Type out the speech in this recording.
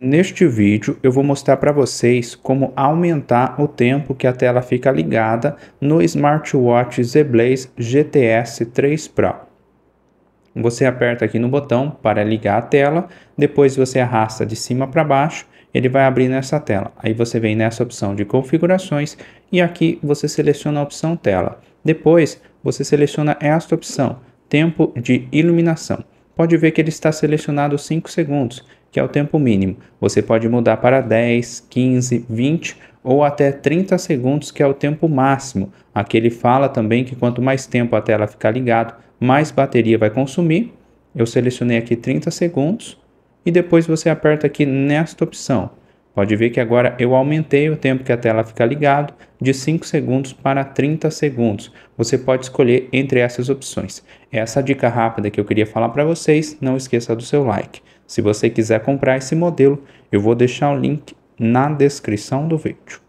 Neste vídeo eu vou mostrar para vocês como aumentar o tempo que a tela fica ligada no smartwatch Zblaze GTS 3 Pro. Você aperta aqui no botão para ligar a tela, depois você arrasta de cima para baixo, ele vai abrir nessa tela. Aí você vem nessa opção de configurações e aqui você seleciona a opção tela. Depois você seleciona esta opção, tempo de iluminação pode ver que ele está selecionado 5 segundos, que é o tempo mínimo. Você pode mudar para 10, 15, 20 ou até 30 segundos, que é o tempo máximo. Aqui ele fala também que quanto mais tempo a tela ficar ligado, mais bateria vai consumir. Eu selecionei aqui 30 segundos e depois você aperta aqui nesta opção, Pode ver que agora eu aumentei o tempo que a tela fica ligado de 5 segundos para 30 segundos. Você pode escolher entre essas opções. Essa dica rápida que eu queria falar para vocês, não esqueça do seu like. Se você quiser comprar esse modelo, eu vou deixar o link na descrição do vídeo.